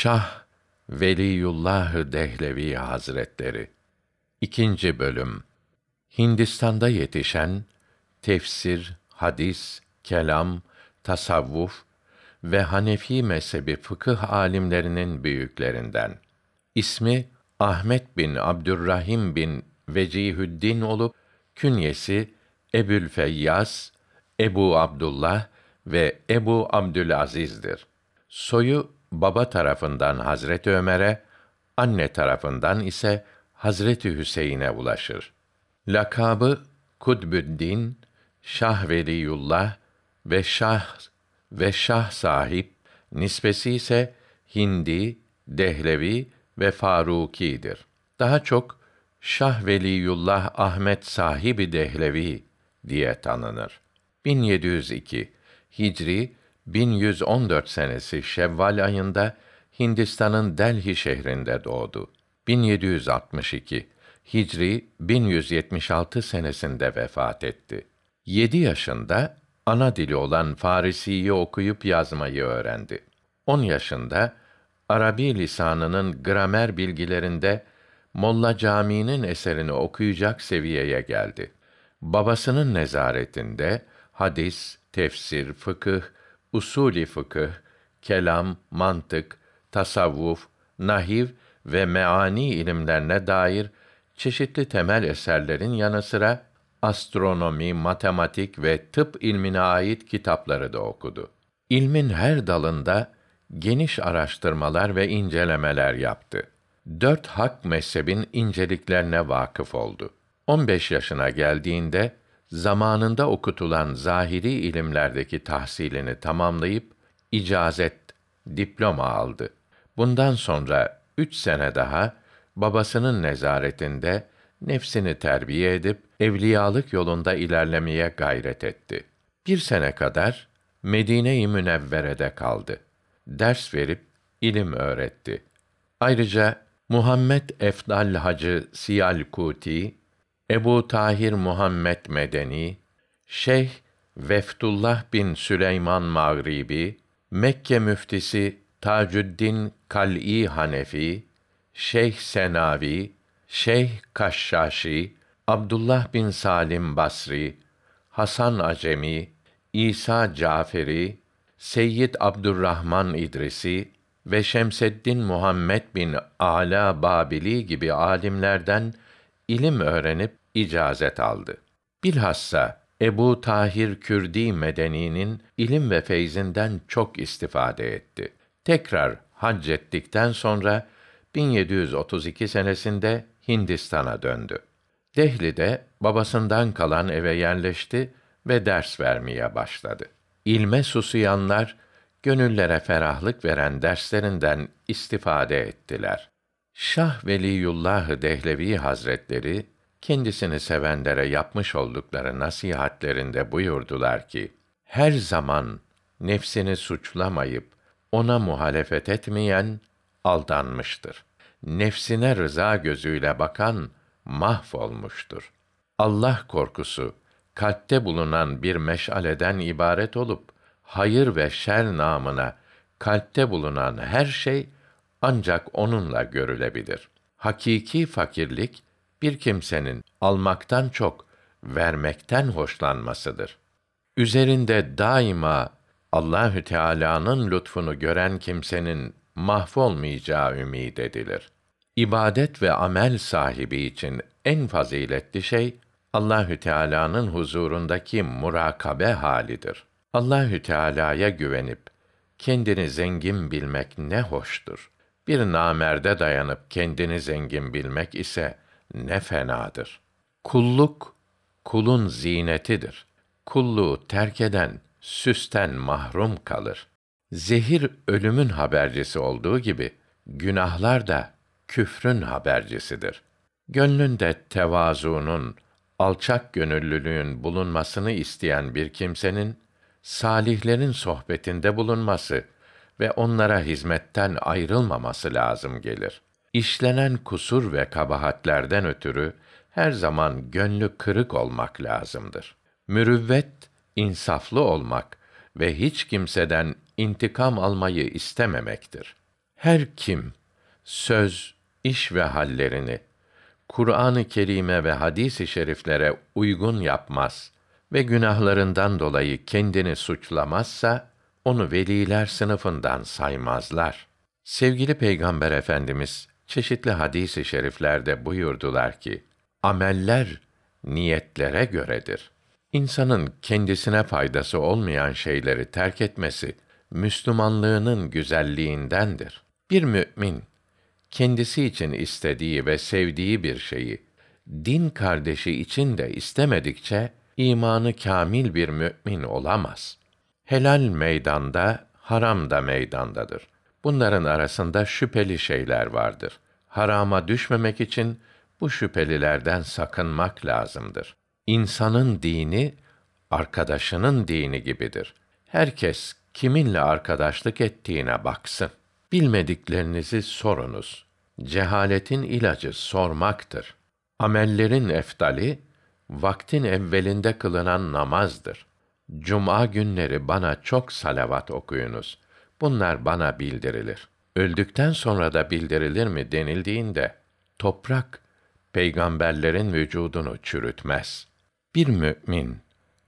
Şah Veliyullah Dehlevi Hazretleri 2. bölüm Hindistan'da yetişen tefsir, hadis, kelam, tasavvuf ve Hanefi mezhebi fıkıh alimlerinin büyüklerinden. İsmi Ahmet bin Abdurrahim bin Vecihüddin olup künyesi Ebül Feyyas, Ebu Abdullah ve Ebu Abdülaziz'dir. Soyu baba tarafından Hazreti Ömer'e, anne tarafından ise Hazreti Hüseyin'e ulaşır. Lakabı Kudbüddin, Şah Veliyullah ve Şah ve Şah sahip, Nisbesi ise Hindi, Dehlevi ve Faruki'dir. Daha çok Şah Veliyullah Ahmet sahibi Dehlevi diye tanınır. 1702 Hicri 1114 senesi Şevval ayında Hindistan'ın Delhi şehrinde doğdu. 1762 Hicri 1176 senesinde vefat etti. 7 yaşında ana dili olan Farisi'yi okuyup yazmayı öğrendi. 10 yaşında Arabi lisanının gramer bilgilerinde Molla Cami'nin eserini okuyacak seviyeye geldi. Babasının nezaretinde hadis, tefsir, fıkıh, usulü fıkıh, kelam, mantık, tasavvuf, nahiv ve meani ilimlerine dair çeşitli temel eserlerin yanı sıra astronomi, matematik ve tıp ilmine ait kitapları da okudu. İlmin her dalında geniş araştırmalar ve incelemeler yaptı. Dört hak mezhebin inceliklerine vakıf oldu. 15 yaşına geldiğinde zamanında okutulan zahiri ilimlerdeki tahsilini tamamlayıp icazet, diploma aldı. Bundan sonra üç sene daha babasının nezaretinde nefsini terbiye edip evliyalık yolunda ilerlemeye gayret etti. Bir sene kadar Medine-i Münevvere'de kaldı. Ders verip ilim öğretti. Ayrıca Muhammed Efdal Hacı Siyal Kuti Ebu Tahir Muhammed Medeni, Şeyh Veftullah bin Süleyman Mağribi, Mekke müftisi Tacüddin Kal'i Hanefi, Şeyh Senavi, Şeyh Kaşşaşi, Abdullah bin Salim Basri, Hasan Acemi, İsa Caferi, Seyyid Abdurrahman İdrisi ve Şemseddin Muhammed bin Ala Babili gibi alimlerden ilim öğrenip icazet aldı. Bilhassa Ebu Tahir Kürdi Medeni'nin ilim ve feyzinden çok istifade etti. Tekrar hac ettikten sonra 1732 senesinde Hindistan'a döndü. Dehli'de babasından kalan eve yerleşti ve ders vermeye başladı. İlme susuyanlar gönüllere ferahlık veren derslerinden istifade ettiler. Şah Veliyullah Dehlevi Hazretleri kendisini sevenlere yapmış oldukları nasihatlerinde buyurdular ki, her zaman nefsini suçlamayıp ona muhalefet etmeyen aldanmıştır. Nefsine rıza gözüyle bakan mahvolmuştur. Allah korkusu kalpte bulunan bir meşaleden ibaret olup hayır ve şer namına kalpte bulunan her şey ancak onunla görülebilir. Hakiki fakirlik bir kimsenin almaktan çok vermekten hoşlanmasıdır. Üzerinde daima Allahü Teala'nın lütfunu gören kimsenin mahvolmayacağı ümid edilir. İbadet ve amel sahibi için en faziletli şey Allahü Teala'nın huzurundaki murakabe halidir. Allahü Teala'ya güvenip kendini zengin bilmek ne hoştur. Bir namerde dayanıp kendini zengin bilmek ise ne fenadır. Kulluk kulun zinetidir. Kulluğu terk eden süsten mahrum kalır. Zehir ölümün habercisi olduğu gibi günahlar da küfrün habercisidir. Gönlünde tevazuunun, alçak gönüllülüğün bulunmasını isteyen bir kimsenin salihlerin sohbetinde bulunması ve onlara hizmetten ayrılmaması lazım gelir işlenen kusur ve kabahatlerden ötürü her zaman gönlü kırık olmak lazımdır. Mürüvvet insaflı olmak ve hiç kimseden intikam almayı istememektir. Her kim söz, iş ve hallerini Kur'an-ı Kerim'e ve hadis-i şeriflere uygun yapmaz ve günahlarından dolayı kendini suçlamazsa onu veliler sınıfından saymazlar. Sevgili Peygamber Efendimiz Çeşitli hadis-i şeriflerde buyurdular ki, ameller niyetlere göredir. İnsanın kendisine faydası olmayan şeyleri terk etmesi, Müslümanlığının güzelliğindendir. Bir mü'min, kendisi için istediği ve sevdiği bir şeyi, din kardeşi için de istemedikçe, imanı kamil bir mü'min olamaz. Helal meydanda, haram da meydandadır.'' Bunların arasında şüpheli şeyler vardır. Harama düşmemek için bu şüphelilerden sakınmak lazımdır. İnsanın dini arkadaşının dini gibidir. Herkes kiminle arkadaşlık ettiğine baksın. Bilmediklerinizi sorunuz. Cehaletin ilacı sormaktır. Amellerin eftali vaktin evvelinde kılınan namazdır. Cuma günleri bana çok salavat okuyunuz bunlar bana bildirilir. Öldükten sonra da bildirilir mi denildiğinde, toprak, peygamberlerin vücudunu çürütmez. Bir mü'min,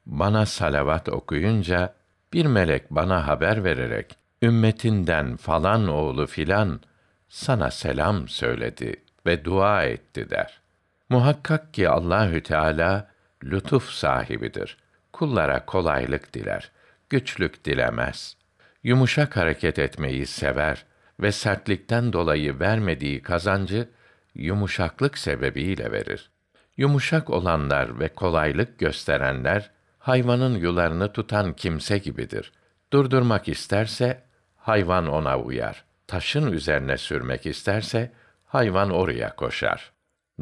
bana salavat okuyunca, bir melek bana haber vererek, ümmetinden falan oğlu filan, sana selam söyledi ve dua etti der. Muhakkak ki Allahü Teala lütuf sahibidir. Kullara kolaylık diler, güçlük dilemez.'' yumuşak hareket etmeyi sever ve sertlikten dolayı vermediği kazancı yumuşaklık sebebiyle verir. Yumuşak olanlar ve kolaylık gösterenler hayvanın yularını tutan kimse gibidir. Durdurmak isterse hayvan ona uyar. Taşın üzerine sürmek isterse hayvan oraya koşar.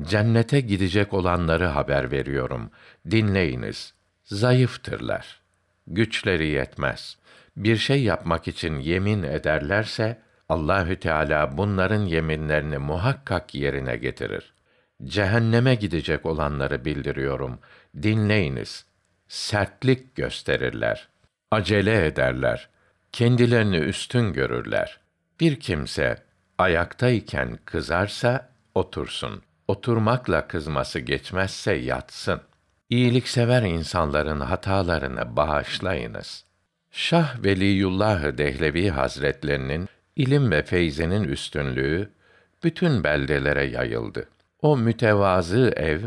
Cennete gidecek olanları haber veriyorum. Dinleyiniz. Zayıftırlar güçleri yetmez. Bir şey yapmak için yemin ederlerse Allahü Teala bunların yeminlerini muhakkak yerine getirir. Cehenneme gidecek olanları bildiriyorum. Dinleyiniz. Sertlik gösterirler. Acele ederler. Kendilerini üstün görürler. Bir kimse ayaktayken kızarsa otursun. Oturmakla kızması geçmezse yatsın iyiliksever insanların hatalarını bağışlayınız. Şah Veliyullah Dehlevi Hazretlerinin ilim ve feyzenin üstünlüğü bütün beldelere yayıldı. O mütevazı ev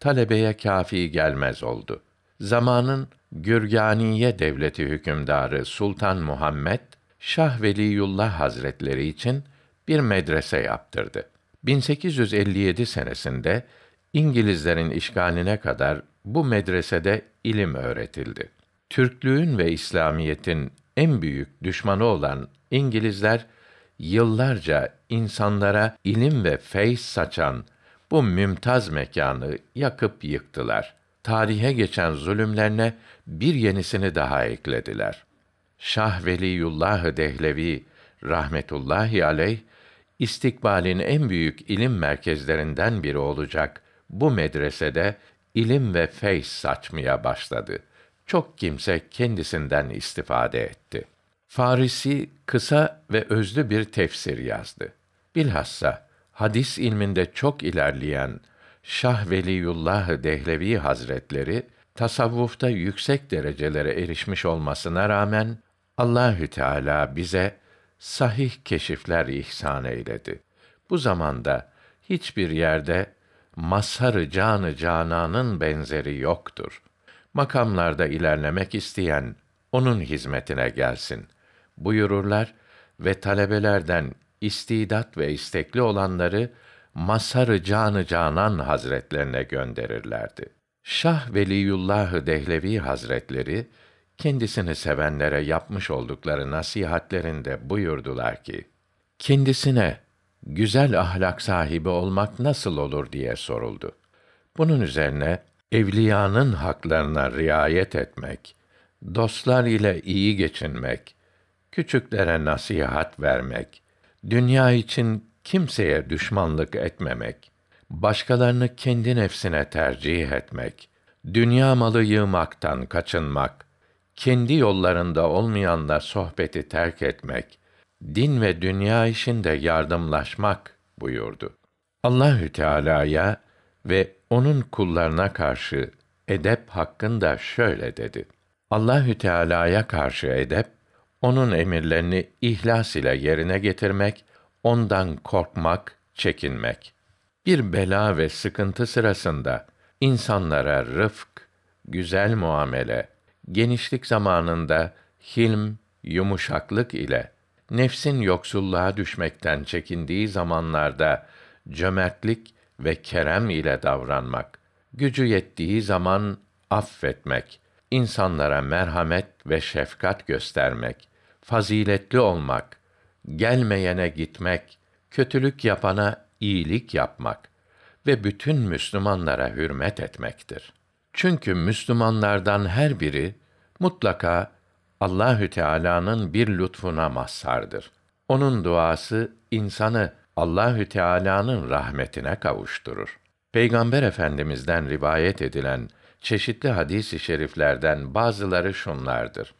talebeye kafi gelmez oldu. Zamanın Gürganiye devleti hükümdarı Sultan Muhammed Şah Veliyullah Hazretleri için bir medrese yaptırdı. 1857 senesinde İngilizlerin işgaline kadar bu medresede ilim öğretildi. Türklüğün ve İslamiyetin en büyük düşmanı olan İngilizler yıllarca insanlara ilim ve feyiz saçan bu mümtaz mekanı yakıp yıktılar. Tarihe geçen zulümlerine bir yenisini daha eklediler. Şah Veliyullah Dehlevi rahmetullahi aleyh istikbalin en büyük ilim merkezlerinden biri olacak bu medresede ilim ve feyz saçmaya başladı. Çok kimse kendisinden istifade etti. Farisi kısa ve özlü bir tefsir yazdı. Bilhassa hadis ilminde çok ilerleyen Şah Veliyullah Dehlevi Hazretleri tasavvufta yüksek derecelere erişmiş olmasına rağmen Allahü Teala bize sahih keşifler ihsan eyledi. Bu zamanda hiçbir yerde Masarı canı cananın benzeri yoktur. Makamlarda ilerlemek isteyen onun hizmetine gelsin buyururlar ve talebelerden istidat ve istekli olanları Masarı Canı Canan Hazretlerine gönderirlerdi. Şah Veliyullah Dehlevi Hazretleri kendisini sevenlere yapmış oldukları nasihatlerinde buyurdular ki: Kendisine güzel ahlak sahibi olmak nasıl olur diye soruldu. Bunun üzerine evliyanın haklarına riayet etmek, dostlar ile iyi geçinmek, küçüklere nasihat vermek, dünya için kimseye düşmanlık etmemek, başkalarını kendi nefsine tercih etmek, dünya malı yığmaktan kaçınmak, kendi yollarında olmayanla sohbeti terk etmek, din ve dünya işinde yardımlaşmak buyurdu. Allahü Teala'ya ve onun kullarına karşı edep hakkında şöyle dedi. Allahü Teala'ya karşı edep onun emirlerini ihlas ile yerine getirmek, ondan korkmak, çekinmek. Bir bela ve sıkıntı sırasında insanlara rıfk, güzel muamele, genişlik zamanında hilm, yumuşaklık ile nefsin yoksulluğa düşmekten çekindiği zamanlarda cömertlik ve kerem ile davranmak, gücü yettiği zaman affetmek, insanlara merhamet ve şefkat göstermek, faziletli olmak, gelmeyene gitmek, kötülük yapana iyilik yapmak ve bütün Müslümanlara hürmet etmektir. Çünkü Müslümanlardan her biri mutlaka Allahü Teala'nın bir lütfuna mazhardır. Onun duası insanı Allahü Teala'nın rahmetine kavuşturur. Peygamber Efendimizden rivayet edilen çeşitli hadis-i şeriflerden bazıları şunlardır.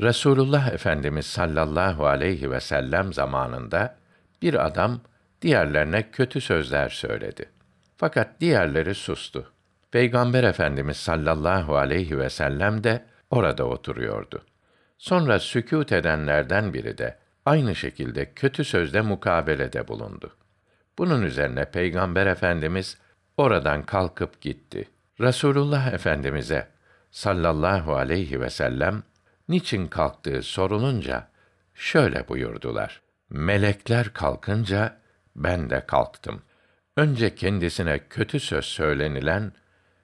Resulullah Efendimiz sallallahu aleyhi ve sellem zamanında bir adam diğerlerine kötü sözler söyledi. Fakat diğerleri sustu. Peygamber Efendimiz sallallahu aleyhi ve sellem de orada oturuyordu. Sonra sükût edenlerden biri de aynı şekilde kötü sözle mukabelede bulundu. Bunun üzerine Peygamber Efendimiz oradan kalkıp gitti. Rasulullah Efendimize sallallahu aleyhi ve sellem niçin kalktığı sorulunca şöyle buyurdular. Melekler kalkınca ben de kalktım. Önce kendisine kötü söz söylenilen,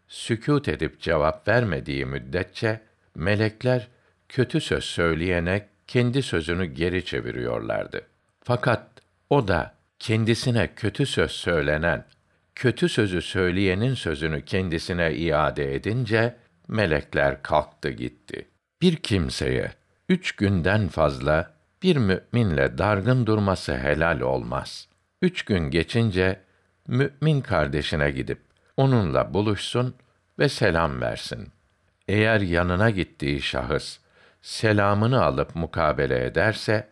sükût edip cevap vermediği müddetçe melekler kötü söz söyleyene kendi sözünü geri çeviriyorlardı. Fakat o da kendisine kötü söz söylenen, kötü sözü söyleyenin sözünü kendisine iade edince melekler kalktı gitti. Bir kimseye üç günden fazla bir müminle dargın durması helal olmaz. Üç gün geçince mümin kardeşine gidip onunla buluşsun ve selam versin. Eğer yanına gittiği şahıs selamını alıp mukabele ederse,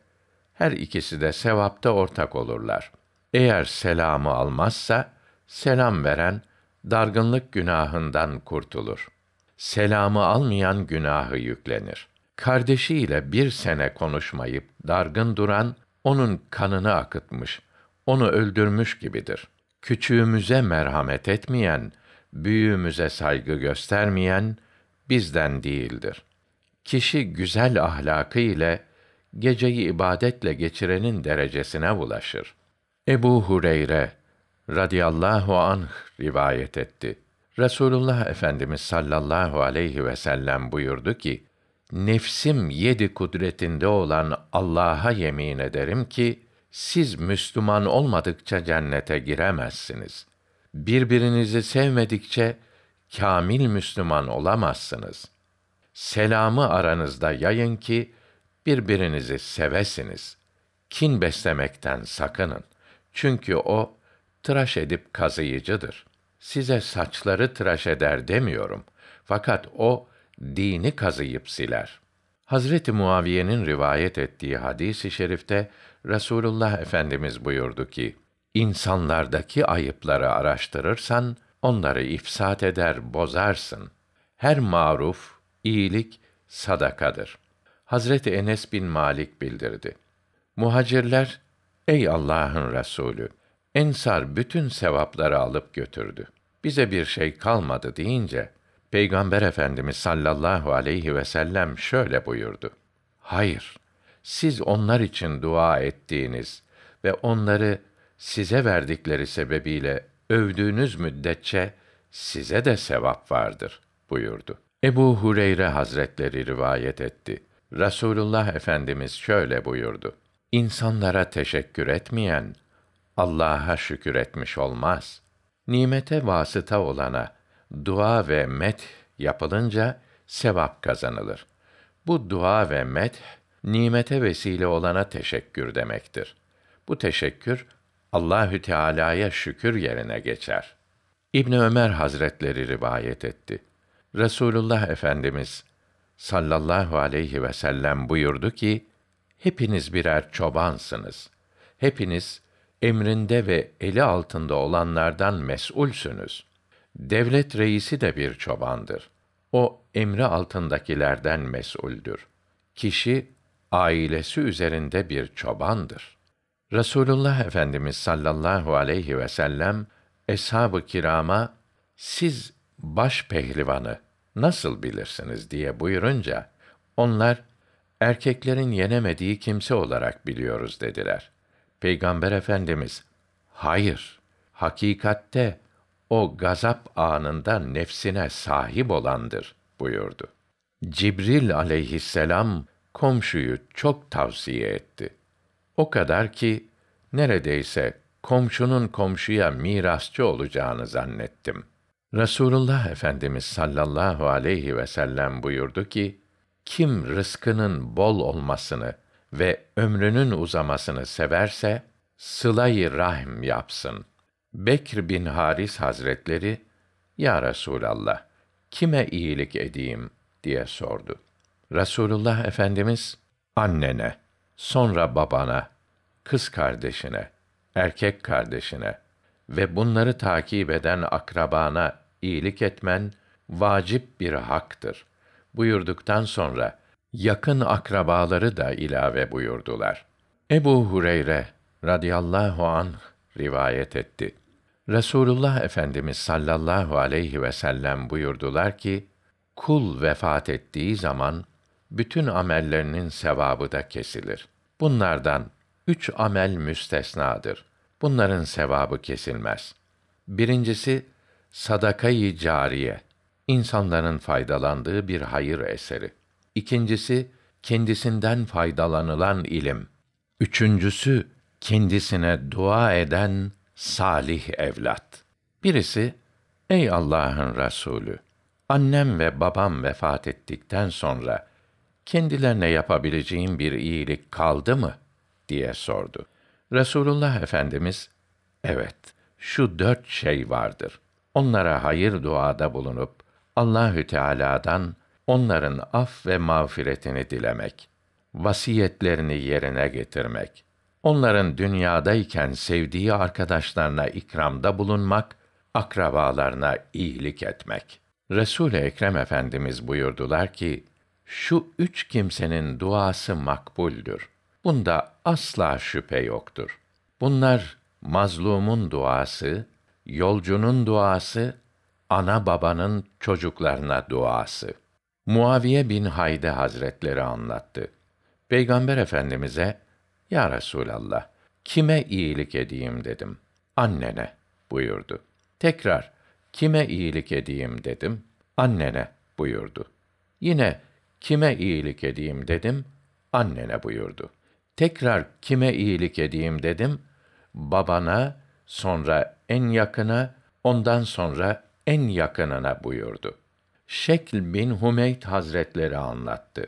her ikisi de sevapta ortak olurlar. Eğer selamı almazsa, selam veren, dargınlık günahından kurtulur. Selamı almayan günahı yüklenir. Kardeşiyle bir sene konuşmayıp dargın duran, onun kanını akıtmış, onu öldürmüş gibidir. Küçüğümüze merhamet etmeyen, büyüğümüze saygı göstermeyen, bizden değildir.'' kişi güzel ahlakı ile geceyi ibadetle geçirenin derecesine ulaşır. Ebu Hureyre radıyallahu anh rivayet etti. Resulullah Efendimiz sallallahu aleyhi ve sellem buyurdu ki: Nefsim yedi kudretinde olan Allah'a yemin ederim ki siz Müslüman olmadıkça cennete giremezsiniz. Birbirinizi sevmedikçe kamil Müslüman olamazsınız.'' selamı aranızda yayın ki birbirinizi sevesiniz. Kin beslemekten sakının. Çünkü o tıraş edip kazıyıcıdır. Size saçları tıraş eder demiyorum. Fakat o dini kazıyıp siler. Hazreti Muaviye'nin rivayet ettiği hadis-i şerifte Resulullah Efendimiz buyurdu ki: İnsanlardaki ayıpları araştırırsan onları ifsat eder, bozarsın. Her maruf iyilik sadakadır. Hazreti Enes bin Malik bildirdi. Muhacirler, ey Allah'ın Resulü, Ensar bütün sevapları alıp götürdü. Bize bir şey kalmadı deyince, Peygamber Efendimiz sallallahu aleyhi ve sellem şöyle buyurdu. Hayır, siz onlar için dua ettiğiniz ve onları size verdikleri sebebiyle övdüğünüz müddetçe size de sevap vardır buyurdu. Ebu Hureyre Hazretleri rivayet etti. Rasulullah Efendimiz şöyle buyurdu. İnsanlara teşekkür etmeyen, Allah'a şükür etmiş olmaz. Nimete vasıta olana, dua ve met yapılınca sevap kazanılır. Bu dua ve met nimete vesile olana teşekkür demektir. Bu teşekkür Allahü Teala'ya şükür yerine geçer. İbn Ömer Hazretleri rivayet etti. Resulullah Efendimiz sallallahu aleyhi ve sellem buyurdu ki: Hepiniz birer çobansınız. Hepiniz emrinde ve eli altında olanlardan mesulsünüz. Devlet reisi de bir çobandır. O emri altındakilerden mesuldür. Kişi ailesi üzerinde bir çobandır. Resulullah Efendimiz sallallahu aleyhi ve sellem eshab-ı kirama siz baş pehlivanı nasıl bilirsiniz diye buyurunca onlar erkeklerin yenemediği kimse olarak biliyoruz dediler. Peygamber Efendimiz hayır hakikatte o gazap anında nefsine sahip olandır buyurdu. Cibril aleyhisselam komşuyu çok tavsiye etti. O kadar ki neredeyse komşunun komşuya mirasçı olacağını zannettim.'' Resulullah Efendimiz sallallahu aleyhi ve sellem buyurdu ki, kim rızkının bol olmasını ve ömrünün uzamasını severse, sılayı rahim yapsın. Bekr bin Haris Hazretleri, Ya Resulallah, kime iyilik edeyim diye sordu. Resulullah Efendimiz, annene, sonra babana, kız kardeşine, erkek kardeşine ve bunları takip eden akrabana iyilik etmen vacip bir haktır. Buyurduktan sonra yakın akrabaları da ilave buyurdular. Ebu Hureyre radıyallahu an rivayet etti. Resulullah Efendimiz sallallahu aleyhi ve sellem buyurdular ki, kul vefat ettiği zaman bütün amellerinin sevabı da kesilir. Bunlardan üç amel müstesnadır. Bunların sevabı kesilmez. Birincisi sadakayı cariye insanların faydalandığı bir hayır eseri. İkincisi kendisinden faydalanılan ilim. Üçüncüsü kendisine dua eden salih evlat. Birisi ey Allah'ın Resulü annem ve babam vefat ettikten sonra kendilerine yapabileceğim bir iyilik kaldı mı diye sordu. Resulullah Efendimiz evet şu dört şey vardır onlara hayır duada bulunup Allahü Teala'dan onların af ve mağfiretini dilemek, vasiyetlerini yerine getirmek, onların dünyadayken sevdiği arkadaşlarına ikramda bulunmak, akrabalarına iyilik etmek. Resul-i Ekrem Efendimiz buyurdular ki, şu üç kimsenin duası makbuldür. Bunda asla şüphe yoktur. Bunlar mazlumun duası, Yolcunun duası, ana babanın çocuklarına duası. Muaviye bin Hayde Hazretleri anlattı. Peygamber Efendimize, Ya Resûlallah, kime iyilik edeyim dedim. Annene buyurdu. Tekrar, kime iyilik edeyim dedim. Annene buyurdu. Yine, kime iyilik edeyim dedim. Annene buyurdu. Tekrar kime iyilik edeyim dedim. Babana, sonra en yakına, ondan sonra en yakınına buyurdu. Şekl bin Hümeyt Hazretleri anlattı.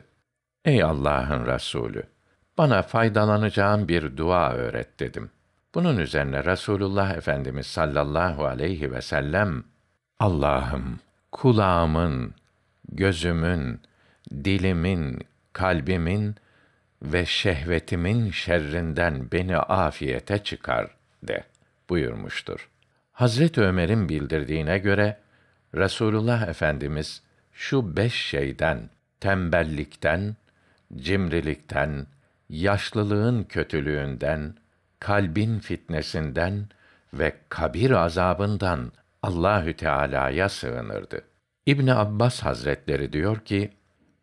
Ey Allah'ın Resulü! Bana faydalanacağım bir dua öğret dedim. Bunun üzerine Rasulullah Efendimiz sallallahu aleyhi ve sellem, Allah'ım kulağımın, gözümün, dilimin, kalbimin ve şehvetimin şerrinden beni afiyete çıkar de.'' buyurmuştur. Hazret Ömer'in bildirdiğine göre Resulullah Efendimiz şu beş şeyden tembellikten, cimrilikten, yaşlılığın kötülüğünden, kalbin fitnesinden ve kabir azabından Allahü Teala'ya sığınırdı. İbn Abbas Hazretleri diyor ki: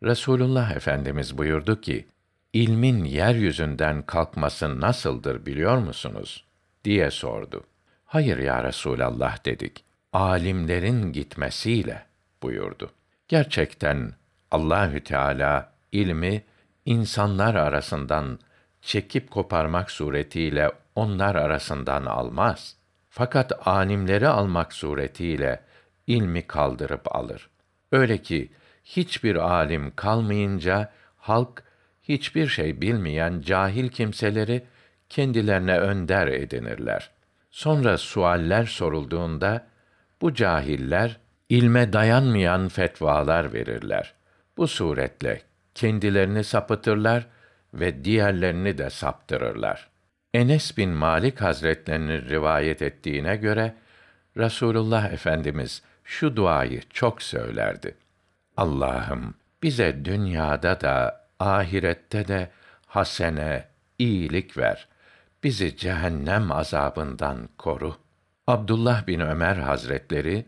Resulullah Efendimiz buyurdu ki: İlmin yeryüzünden kalkması nasıldır biliyor musunuz? diye sordu. Hayır ya Resulallah dedik. Alimlerin gitmesiyle buyurdu. Gerçekten Allahü Teala ilmi insanlar arasından çekip koparmak suretiyle onlar arasından almaz. Fakat alimleri almak suretiyle ilmi kaldırıp alır. Öyle ki hiçbir alim kalmayınca halk hiçbir şey bilmeyen cahil kimseleri kendilerine önder edinirler. Sonra sualler sorulduğunda bu cahiller ilme dayanmayan fetvalar verirler. Bu suretle kendilerini sapıtırlar ve diğerlerini de saptırırlar. Enes bin Malik Hazretlerinin rivayet ettiğine göre Rasulullah Efendimiz şu duayı çok söylerdi. Allah'ım bize dünyada da ahirette de hasene iyilik ver bizi cehennem azabından koru. Abdullah bin Ömer Hazretleri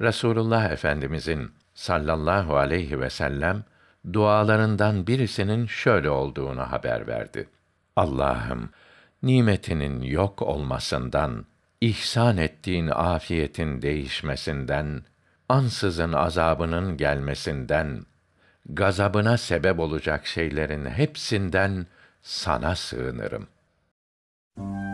Resulullah Efendimizin sallallahu aleyhi ve sellem dualarından birisinin şöyle olduğunu haber verdi. Allah'ım nimetinin yok olmasından, ihsan ettiğin afiyetin değişmesinden, ansızın azabının gelmesinden, gazabına sebep olacak şeylerin hepsinden sana sığınırım. Thank you.